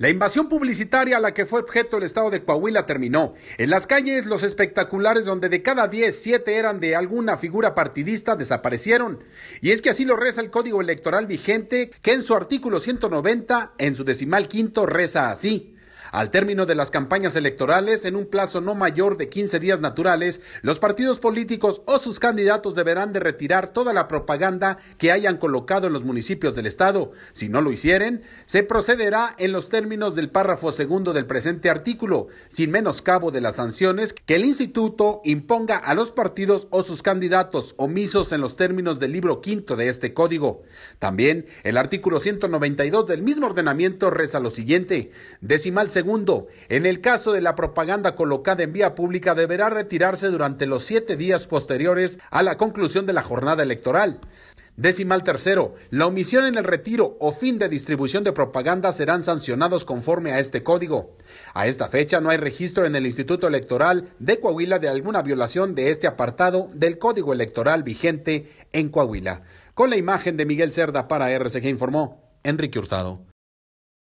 La invasión publicitaria a la que fue objeto el estado de Coahuila terminó. En las calles, los espectaculares donde de cada 10, 7 eran de alguna figura partidista desaparecieron. Y es que así lo reza el Código Electoral vigente, que en su artículo 190, en su decimal quinto, reza así. Al término de las campañas electorales, en un plazo no mayor de 15 días naturales, los partidos políticos o sus candidatos deberán de retirar toda la propaganda que hayan colocado en los municipios del Estado. Si no lo hicieren, se procederá en los términos del párrafo segundo del presente artículo, sin menoscabo de las sanciones que el Instituto imponga a los partidos o sus candidatos omisos en los términos del libro quinto de este código. También el artículo 192 del mismo ordenamiento reza lo siguiente, decimal Segundo, en el caso de la propaganda colocada en vía pública deberá retirarse durante los siete días posteriores a la conclusión de la jornada electoral. Decimal tercero, la omisión en el retiro o fin de distribución de propaganda serán sancionados conforme a este código. A esta fecha no hay registro en el Instituto Electoral de Coahuila de alguna violación de este apartado del código electoral vigente en Coahuila. Con la imagen de Miguel Cerda para RCG informó Enrique Hurtado.